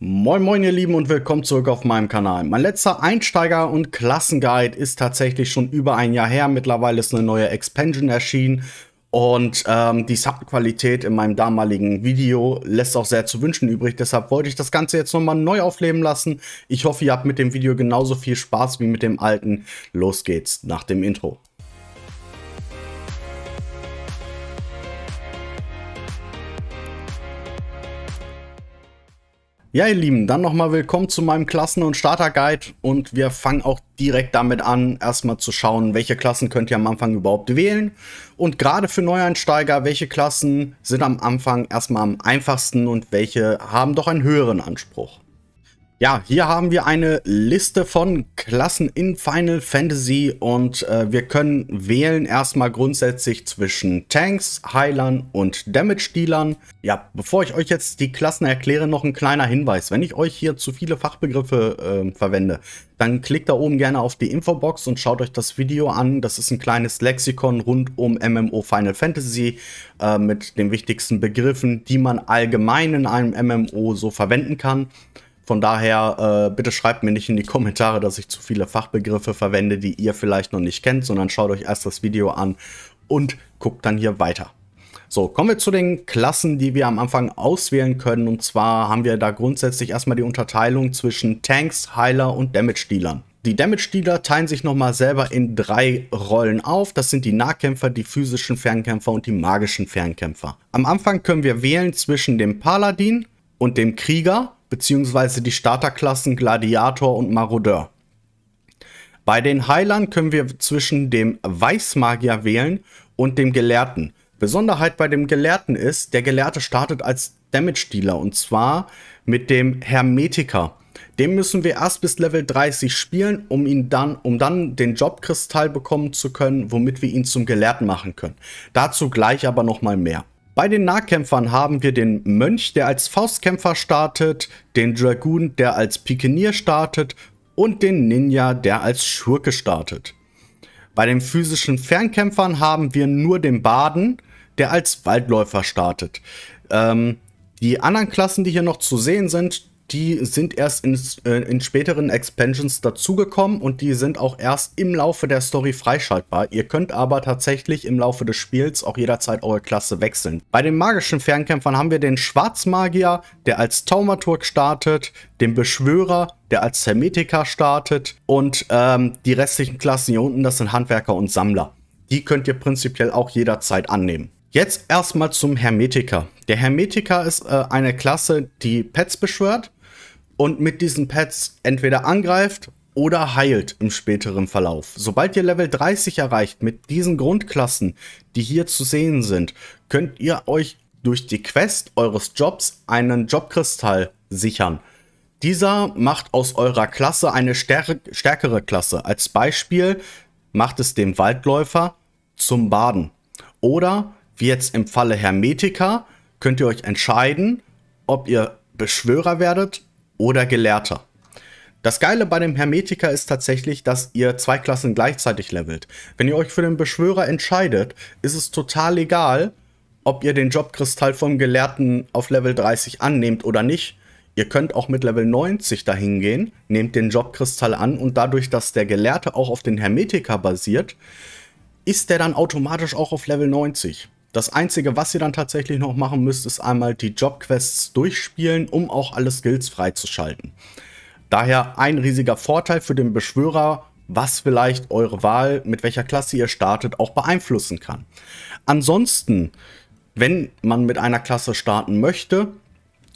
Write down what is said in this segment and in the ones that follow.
Moin moin ihr Lieben und willkommen zurück auf meinem Kanal. Mein letzter Einsteiger- und Klassenguide ist tatsächlich schon über ein Jahr her. Mittlerweile ist eine neue Expansion erschienen und ähm, die Subqualität in meinem damaligen Video lässt auch sehr zu wünschen übrig. Deshalb wollte ich das Ganze jetzt nochmal neu aufleben lassen. Ich hoffe, ihr habt mit dem Video genauso viel Spaß wie mit dem alten. Los geht's nach dem Intro. Ja, ihr Lieben, dann nochmal willkommen zu meinem Klassen- und Starter-Guide und wir fangen auch direkt damit an, erstmal zu schauen, welche Klassen könnt ihr am Anfang überhaupt wählen und gerade für Neueinsteiger, welche Klassen sind am Anfang erstmal am einfachsten und welche haben doch einen höheren Anspruch. Ja, hier haben wir eine Liste von Klassen in Final Fantasy und äh, wir können wählen erstmal grundsätzlich zwischen Tanks, Heilern und Damage-Dealern. Ja, bevor ich euch jetzt die Klassen erkläre, noch ein kleiner Hinweis. Wenn ich euch hier zu viele Fachbegriffe äh, verwende, dann klickt da oben gerne auf die Infobox und schaut euch das Video an. Das ist ein kleines Lexikon rund um MMO Final Fantasy äh, mit den wichtigsten Begriffen, die man allgemein in einem MMO so verwenden kann. Von daher, äh, bitte schreibt mir nicht in die Kommentare, dass ich zu viele Fachbegriffe verwende, die ihr vielleicht noch nicht kennt, sondern schaut euch erst das Video an und guckt dann hier weiter. So, kommen wir zu den Klassen, die wir am Anfang auswählen können. Und zwar haben wir da grundsätzlich erstmal die Unterteilung zwischen Tanks, Heiler und Damage-Dealern. Die Damage-Dealer teilen sich nochmal selber in drei Rollen auf. Das sind die Nahkämpfer, die physischen Fernkämpfer und die magischen Fernkämpfer. Am Anfang können wir wählen zwischen dem Paladin und dem Krieger beziehungsweise die Starterklassen Gladiator und Marodeur. Bei den Heilern können wir zwischen dem Weißmagier wählen und dem Gelehrten. Besonderheit bei dem Gelehrten ist, der Gelehrte startet als Damage-Dealer und zwar mit dem Hermetiker. Den müssen wir erst bis Level 30 spielen, um ihn dann, um dann den Jobkristall bekommen zu können, womit wir ihn zum Gelehrten machen können. Dazu gleich aber nochmal mehr. Bei den Nahkämpfern haben wir den Mönch, der als Faustkämpfer startet, den Dragoon, der als Pikenier startet und den Ninja, der als Schurke startet. Bei den physischen Fernkämpfern haben wir nur den Baden, der als Waldläufer startet. Ähm, die anderen Klassen, die hier noch zu sehen sind, die sind erst in, äh, in späteren Expansions dazugekommen und die sind auch erst im Laufe der Story freischaltbar. Ihr könnt aber tatsächlich im Laufe des Spiels auch jederzeit eure Klasse wechseln. Bei den magischen Fernkämpfern haben wir den Schwarzmagier, der als Taumaturg startet, den Beschwörer, der als Hermetiker startet und ähm, die restlichen Klassen hier unten, das sind Handwerker und Sammler. Die könnt ihr prinzipiell auch jederzeit annehmen. Jetzt erstmal zum Hermetiker. Der Hermetiker ist äh, eine Klasse, die Pets beschwört und mit diesen Pets entweder angreift oder heilt im späteren Verlauf. Sobald ihr Level 30 erreicht mit diesen Grundklassen, die hier zu sehen sind, könnt ihr euch durch die Quest eures Jobs einen Jobkristall sichern. Dieser macht aus eurer Klasse eine stärkere Klasse. Als Beispiel macht es den Waldläufer zum Baden. Oder wie jetzt im Falle Hermetika, könnt ihr euch entscheiden, ob ihr Beschwörer werdet oder Gelehrter. Das Geile bei dem Hermetiker ist tatsächlich, dass ihr zwei Klassen gleichzeitig levelt. Wenn ihr euch für den Beschwörer entscheidet, ist es total egal, ob ihr den Jobkristall vom Gelehrten auf Level 30 annehmt oder nicht. Ihr könnt auch mit Level 90 dahin gehen, nehmt den Jobkristall an und dadurch, dass der Gelehrte auch auf den Hermetiker basiert, ist der dann automatisch auch auf Level 90. Das Einzige, was ihr dann tatsächlich noch machen müsst, ist einmal die Jobquests durchspielen, um auch alle Skills freizuschalten. Daher ein riesiger Vorteil für den Beschwörer, was vielleicht eure Wahl, mit welcher Klasse ihr startet, auch beeinflussen kann. Ansonsten, wenn man mit einer Klasse starten möchte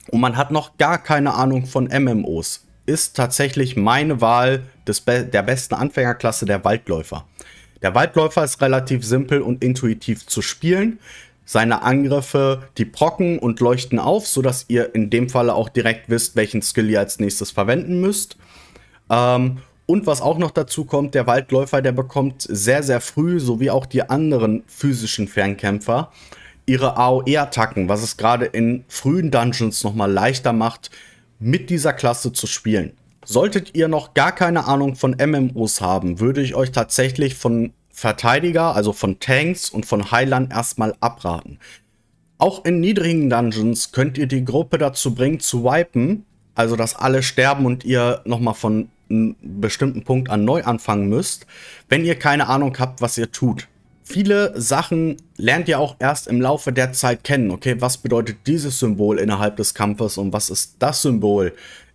und man hat noch gar keine Ahnung von MMOs, ist tatsächlich meine Wahl des Be der besten Anfängerklasse der Waldläufer. Der Waldläufer ist relativ simpel und intuitiv zu spielen. Seine Angriffe, die procken und leuchten auf, sodass ihr in dem Falle auch direkt wisst, welchen Skill ihr als nächstes verwenden müsst. Ähm, und was auch noch dazu kommt, der Waldläufer, der bekommt sehr, sehr früh, so wie auch die anderen physischen Fernkämpfer, ihre AOE-Attacken, was es gerade in frühen Dungeons nochmal leichter macht, mit dieser Klasse zu spielen. Solltet ihr noch gar keine Ahnung von MMOs haben, würde ich euch tatsächlich von Verteidiger, also von Tanks und von Heilern erstmal abraten. Auch in niedrigen Dungeons könnt ihr die Gruppe dazu bringen zu wipen, also dass alle sterben und ihr nochmal von einem bestimmten Punkt an neu anfangen müsst, wenn ihr keine Ahnung habt, was ihr tut. Viele Sachen lernt ihr auch erst im Laufe der Zeit kennen. Okay, was bedeutet dieses Symbol innerhalb des Kampfes und was ist das Symbol?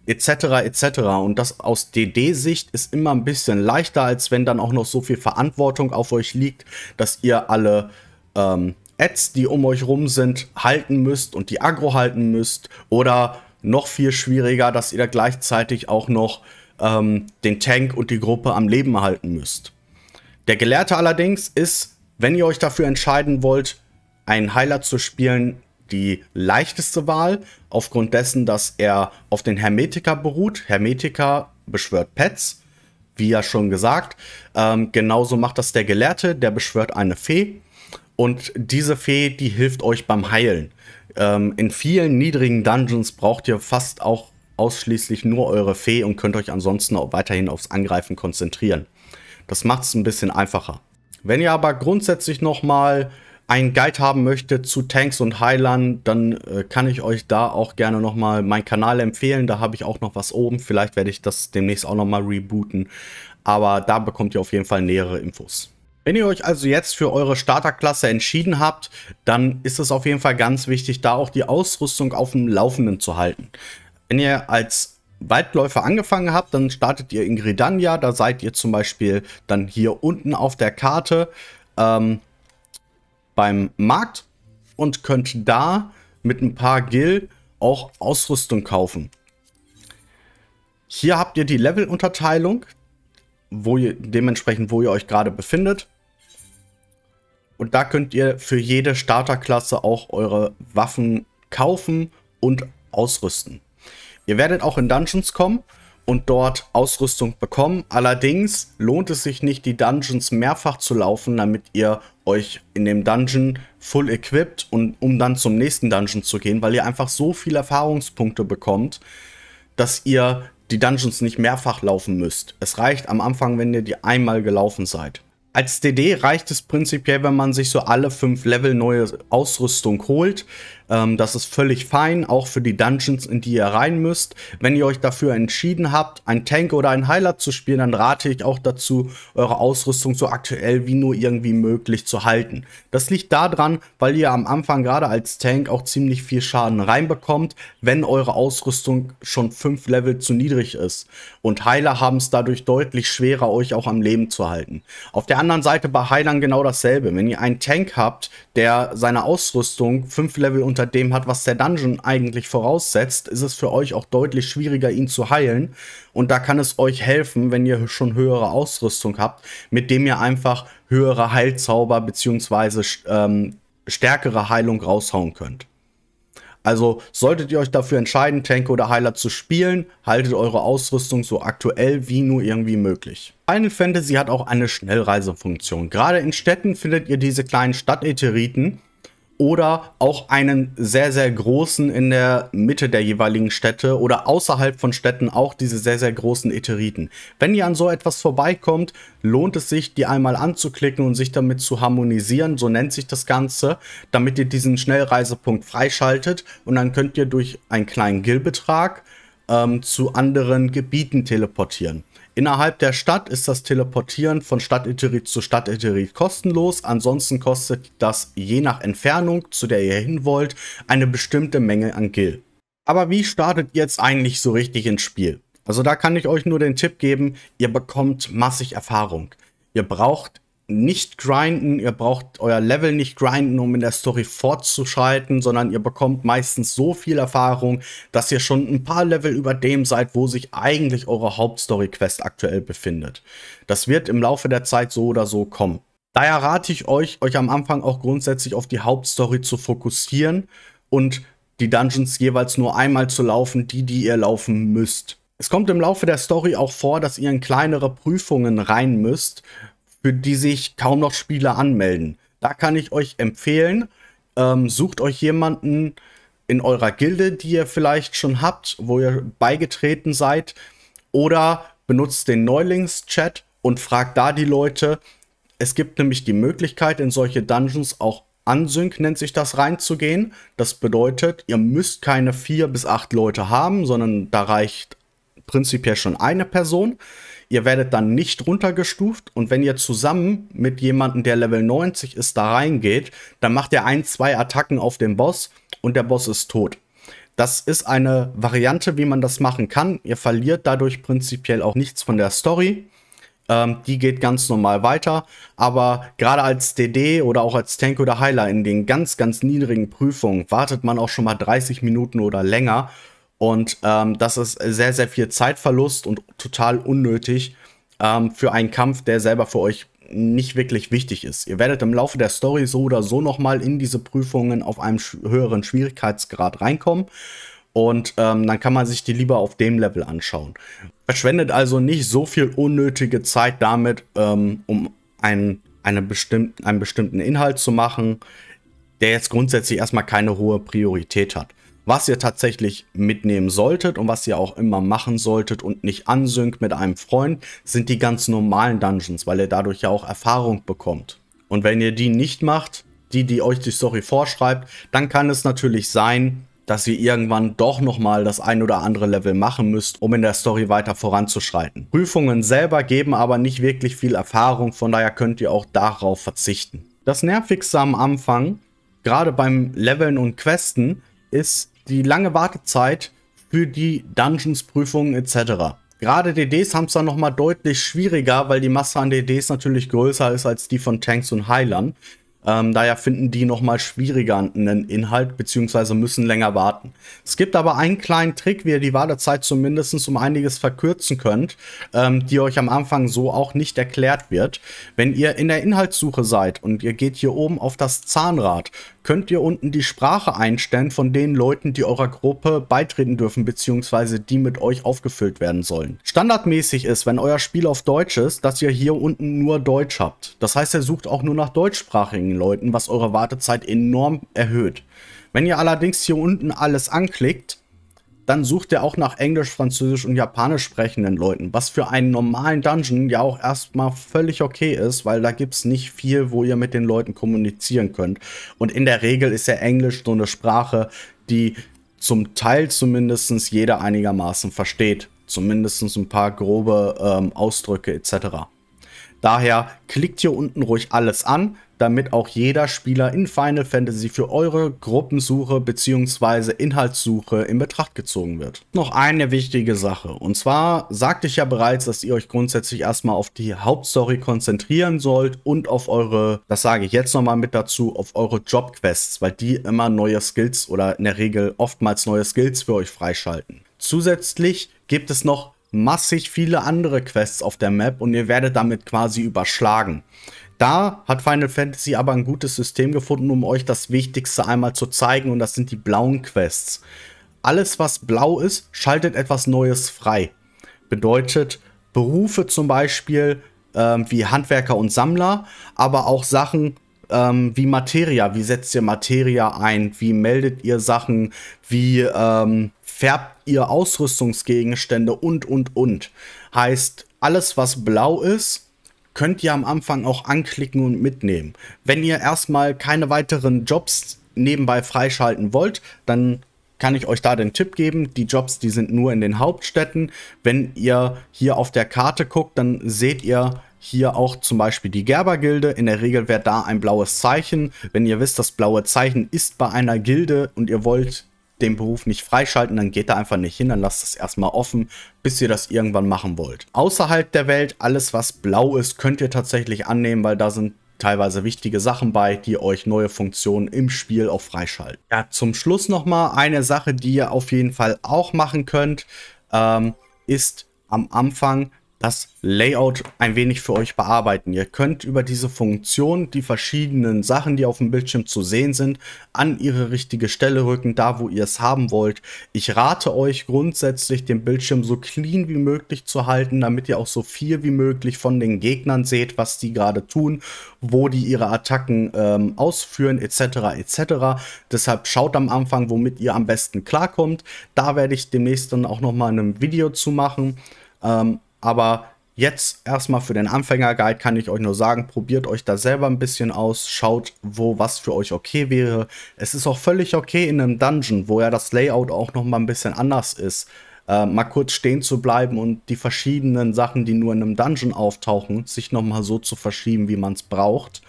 etc. etc. Und das aus DD-Sicht ist immer ein bisschen leichter, als wenn dann auch noch so viel Verantwortung auf euch liegt, dass ihr alle ähm, Ads, die um euch rum sind, halten müsst und die Agro halten müsst. Oder noch viel schwieriger, dass ihr da gleichzeitig auch noch ähm, den Tank und die Gruppe am Leben halten müsst. Der Gelehrte allerdings ist, wenn ihr euch dafür entscheiden wollt, einen Heiler zu spielen, die leichteste Wahl, aufgrund dessen, dass er auf den Hermetiker beruht. Hermetiker beschwört Pets, wie ja schon gesagt. Ähm, genauso macht das der Gelehrte, der beschwört eine Fee. Und diese Fee, die hilft euch beim Heilen. Ähm, in vielen niedrigen Dungeons braucht ihr fast auch ausschließlich nur eure Fee und könnt euch ansonsten auch weiterhin aufs Angreifen konzentrieren. Das macht es ein bisschen einfacher. Wenn ihr aber grundsätzlich nochmal einen Guide haben möchtet zu Tanks und Heilern, dann äh, kann ich euch da auch gerne nochmal meinen Kanal empfehlen. Da habe ich auch noch was oben. Vielleicht werde ich das demnächst auch nochmal rebooten. Aber da bekommt ihr auf jeden Fall nähere Infos. Wenn ihr euch also jetzt für eure Starterklasse entschieden habt, dann ist es auf jeden Fall ganz wichtig, da auch die Ausrüstung auf dem Laufenden zu halten. Wenn ihr als Waldläufer angefangen habt, dann startet ihr in Gridania. Da seid ihr zum Beispiel dann hier unten auf der Karte. Ähm, beim Markt und könnt da mit ein paar Gil auch Ausrüstung kaufen. Hier habt ihr die Levelunterteilung, wo ihr dementsprechend, wo ihr euch gerade befindet. Und da könnt ihr für jede Starterklasse auch eure Waffen kaufen und ausrüsten. Ihr werdet auch in Dungeons kommen und dort Ausrüstung bekommen. Allerdings lohnt es sich nicht, die Dungeons mehrfach zu laufen, damit ihr euch in dem Dungeon full equipped und um dann zum nächsten Dungeon zu gehen, weil ihr einfach so viele Erfahrungspunkte bekommt, dass ihr die Dungeons nicht mehrfach laufen müsst. Es reicht am Anfang, wenn ihr die einmal gelaufen seid. Als DD reicht es prinzipiell, wenn man sich so alle fünf Level neue Ausrüstung holt. Ähm, das ist völlig fein, auch für die Dungeons, in die ihr rein müsst. Wenn ihr euch dafür entschieden habt, einen Tank oder einen Heiler zu spielen, dann rate ich auch dazu, eure Ausrüstung so aktuell wie nur irgendwie möglich zu halten. Das liegt daran, weil ihr am Anfang gerade als Tank auch ziemlich viel Schaden reinbekommt, wenn eure Ausrüstung schon 5 Level zu niedrig ist. Und Heiler haben es dadurch deutlich schwerer, euch auch am Leben zu halten. Auf der anderen Seite bei Heilern genau dasselbe. Wenn ihr einen Tank habt, der seine Ausrüstung 5 Level unter unter dem hat, was der Dungeon eigentlich voraussetzt, ist es für euch auch deutlich schwieriger, ihn zu heilen. Und da kann es euch helfen, wenn ihr schon höhere Ausrüstung habt, mit dem ihr einfach höhere Heilzauber bzw. ähm, stärkere Heilung raushauen könnt. Also solltet ihr euch dafür entscheiden, Tank oder Heiler zu spielen, haltet eure Ausrüstung so aktuell wie nur irgendwie möglich. Final Fantasy hat auch eine Schnellreisefunktion. Gerade in Städten findet ihr diese kleinen Stadteteriten, oder auch einen sehr, sehr großen in der Mitte der jeweiligen Städte oder außerhalb von Städten auch diese sehr, sehr großen Eteriten. Wenn ihr an so etwas vorbeikommt, lohnt es sich, die einmal anzuklicken und sich damit zu harmonisieren, so nennt sich das Ganze, damit ihr diesen Schnellreisepunkt freischaltet und dann könnt ihr durch einen kleinen Gilbetrag betrag ähm, zu anderen Gebieten teleportieren. Innerhalb der Stadt ist das Teleportieren von Stadteterit zu Stadteterit kostenlos. Ansonsten kostet das je nach Entfernung, zu der ihr hin wollt, eine bestimmte Menge an Gil. Aber wie startet ihr jetzt eigentlich so richtig ins Spiel? Also da kann ich euch nur den Tipp geben, ihr bekommt massig Erfahrung. Ihr braucht nicht grinden, ihr braucht euer Level nicht grinden, um in der Story fortzuschalten, sondern ihr bekommt meistens so viel Erfahrung, dass ihr schon ein paar Level über dem seid, wo sich eigentlich eure Hauptstory-Quest aktuell befindet. Das wird im Laufe der Zeit so oder so kommen. Daher rate ich euch, euch am Anfang auch grundsätzlich auf die Hauptstory zu fokussieren und die Dungeons jeweils nur einmal zu laufen, die, die ihr laufen müsst. Es kommt im Laufe der Story auch vor, dass ihr in kleinere Prüfungen rein müsst, für die sich kaum noch Spieler anmelden. Da kann ich euch empfehlen, ähm, sucht euch jemanden in eurer Gilde, die ihr vielleicht schon habt, wo ihr beigetreten seid, oder benutzt den Neulingschat und fragt da die Leute. Es gibt nämlich die Möglichkeit, in solche Dungeons auch Ansync nennt sich das reinzugehen. Das bedeutet, ihr müsst keine vier bis acht Leute haben, sondern da reicht prinzipiell schon eine Person. Ihr werdet dann nicht runtergestuft und wenn ihr zusammen mit jemandem, der Level 90 ist, da reingeht, dann macht ihr ein, zwei Attacken auf den Boss und der Boss ist tot. Das ist eine Variante, wie man das machen kann. Ihr verliert dadurch prinzipiell auch nichts von der Story. Ähm, die geht ganz normal weiter. Aber gerade als DD oder auch als Tank oder Heiler in den ganz, ganz niedrigen Prüfungen wartet man auch schon mal 30 Minuten oder länger und ähm, das ist sehr, sehr viel Zeitverlust und total unnötig ähm, für einen Kampf, der selber für euch nicht wirklich wichtig ist. Ihr werdet im Laufe der Story so oder so nochmal in diese Prüfungen auf einem höheren Schwierigkeitsgrad reinkommen. Und ähm, dann kann man sich die lieber auf dem Level anschauen. Verschwendet also nicht so viel unnötige Zeit damit, ähm, um einen, eine bestimmten, einen bestimmten Inhalt zu machen, der jetzt grundsätzlich erstmal keine hohe Priorität hat was ihr tatsächlich mitnehmen solltet und was ihr auch immer machen solltet und nicht ansynkt mit einem Freund, sind die ganz normalen Dungeons, weil ihr dadurch ja auch Erfahrung bekommt. Und wenn ihr die nicht macht, die, die euch die Story vorschreibt, dann kann es natürlich sein, dass ihr irgendwann doch nochmal das ein oder andere Level machen müsst, um in der Story weiter voranzuschreiten. Prüfungen selber geben aber nicht wirklich viel Erfahrung, von daher könnt ihr auch darauf verzichten. Das Nervigste am Anfang, gerade beim Leveln und Questen, ist, die lange Wartezeit für die Dungeons-Prüfungen etc. Gerade DDs haben es dann nochmal deutlich schwieriger, weil die Masse an DDs natürlich größer ist als die von Tanks und Heilern. Ähm, daher finden die nochmal schwieriger einen Inhalt, beziehungsweise müssen länger warten. Es gibt aber einen kleinen Trick, wie ihr die Wartezeit zumindest um einiges verkürzen könnt, ähm, die euch am Anfang so auch nicht erklärt wird. Wenn ihr in der Inhaltssuche seid und ihr geht hier oben auf das Zahnrad, könnt ihr unten die Sprache einstellen von den Leuten, die eurer Gruppe beitreten dürfen, beziehungsweise die mit euch aufgefüllt werden sollen. Standardmäßig ist, wenn euer Spiel auf Deutsch ist, dass ihr hier unten nur Deutsch habt. Das heißt, er sucht auch nur nach deutschsprachigen Leuten, was eure Wartezeit enorm erhöht. Wenn ihr allerdings hier unten alles anklickt, dann sucht er auch nach Englisch, Französisch und Japanisch sprechenden Leuten, was für einen normalen Dungeon ja auch erstmal völlig okay ist, weil da gibt es nicht viel, wo ihr mit den Leuten kommunizieren könnt. Und in der Regel ist ja Englisch so eine Sprache, die zum Teil zumindest jeder einigermaßen versteht. Zumindest ein paar grobe ähm, Ausdrücke etc. Daher klickt hier unten ruhig alles an, damit auch jeder Spieler in Final Fantasy für eure Gruppensuche bzw. Inhaltssuche in Betracht gezogen wird. Noch eine wichtige Sache. Und zwar sagte ich ja bereits, dass ihr euch grundsätzlich erstmal auf die Hauptstory konzentrieren sollt und auf eure, das sage ich jetzt nochmal mit dazu, auf eure Jobquests, weil die immer neue Skills oder in der Regel oftmals neue Skills für euch freischalten. Zusätzlich gibt es noch massig viele andere Quests auf der Map und ihr werdet damit quasi überschlagen. Da hat Final Fantasy aber ein gutes System gefunden, um euch das Wichtigste einmal zu zeigen und das sind die blauen Quests. Alles, was blau ist, schaltet etwas Neues frei. Bedeutet Berufe zum Beispiel ähm, wie Handwerker und Sammler, aber auch Sachen ähm, wie Materia. Wie setzt ihr Materia ein? Wie meldet ihr Sachen? Wie ähm, färbt ihr Ausrüstungsgegenstände und, und, und. Heißt, alles, was blau ist, könnt ihr am Anfang auch anklicken und mitnehmen. Wenn ihr erstmal keine weiteren Jobs nebenbei freischalten wollt, dann kann ich euch da den Tipp geben. Die Jobs, die sind nur in den Hauptstädten. Wenn ihr hier auf der Karte guckt, dann seht ihr hier auch zum Beispiel die Gerbergilde. In der Regel wäre da ein blaues Zeichen. Wenn ihr wisst, das blaue Zeichen ist bei einer Gilde und ihr wollt den Beruf nicht freischalten, dann geht da einfach nicht hin, dann lasst es erstmal offen, bis ihr das irgendwann machen wollt. Außerhalb der Welt, alles was blau ist, könnt ihr tatsächlich annehmen, weil da sind teilweise wichtige Sachen bei, die euch neue Funktionen im Spiel auch freischalten. Ja, zum Schluss nochmal eine Sache, die ihr auf jeden Fall auch machen könnt, ähm, ist am Anfang das Layout ein wenig für euch bearbeiten. Ihr könnt über diese Funktion die verschiedenen Sachen, die auf dem Bildschirm zu sehen sind, an ihre richtige Stelle rücken, da wo ihr es haben wollt. Ich rate euch grundsätzlich, den Bildschirm so clean wie möglich zu halten, damit ihr auch so viel wie möglich von den Gegnern seht, was die gerade tun, wo die ihre Attacken ähm, ausführen, etc. etc. Deshalb schaut am Anfang, womit ihr am besten klarkommt. Da werde ich demnächst dann auch nochmal ein Video zu machen. Ähm, aber jetzt erstmal für den Anfänger-Guide kann ich euch nur sagen, probiert euch da selber ein bisschen aus, schaut, wo was für euch okay wäre. Es ist auch völlig okay in einem Dungeon, wo ja das Layout auch nochmal ein bisschen anders ist. Äh, mal kurz stehen zu bleiben und die verschiedenen Sachen, die nur in einem Dungeon auftauchen, sich nochmal so zu verschieben, wie man es braucht.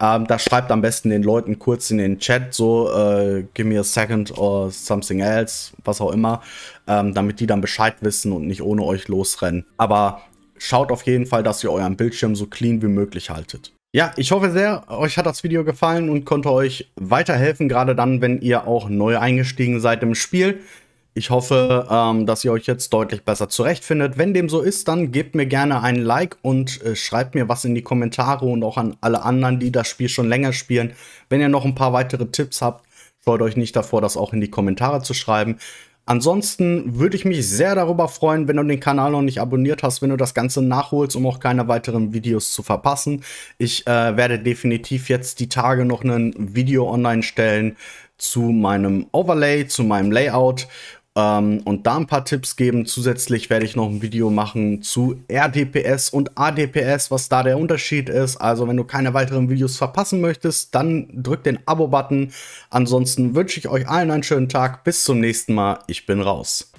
Ähm, da schreibt am besten den Leuten kurz in den Chat, so äh, give me a second or something else, was auch immer, ähm, damit die dann Bescheid wissen und nicht ohne euch losrennen. Aber schaut auf jeden Fall, dass ihr euren Bildschirm so clean wie möglich haltet. Ja, ich hoffe sehr, euch hat das Video gefallen und konnte euch weiterhelfen, gerade dann, wenn ihr auch neu eingestiegen seid im Spiel. Ich hoffe, ähm, dass ihr euch jetzt deutlich besser zurechtfindet. Wenn dem so ist, dann gebt mir gerne einen Like und äh, schreibt mir was in die Kommentare und auch an alle anderen, die das Spiel schon länger spielen. Wenn ihr noch ein paar weitere Tipps habt, scheut euch nicht davor, das auch in die Kommentare zu schreiben. Ansonsten würde ich mich sehr darüber freuen, wenn du den Kanal noch nicht abonniert hast, wenn du das Ganze nachholst, um auch keine weiteren Videos zu verpassen. Ich äh, werde definitiv jetzt die Tage noch ein Video online stellen zu meinem Overlay, zu meinem Layout ähm, und da ein paar Tipps geben. Zusätzlich werde ich noch ein Video machen zu RDPS und ADPS, was da der Unterschied ist. Also wenn du keine weiteren Videos verpassen möchtest, dann drück den Abo-Button. Ansonsten wünsche ich euch allen einen schönen Tag. Bis zum nächsten Mal. Ich bin raus.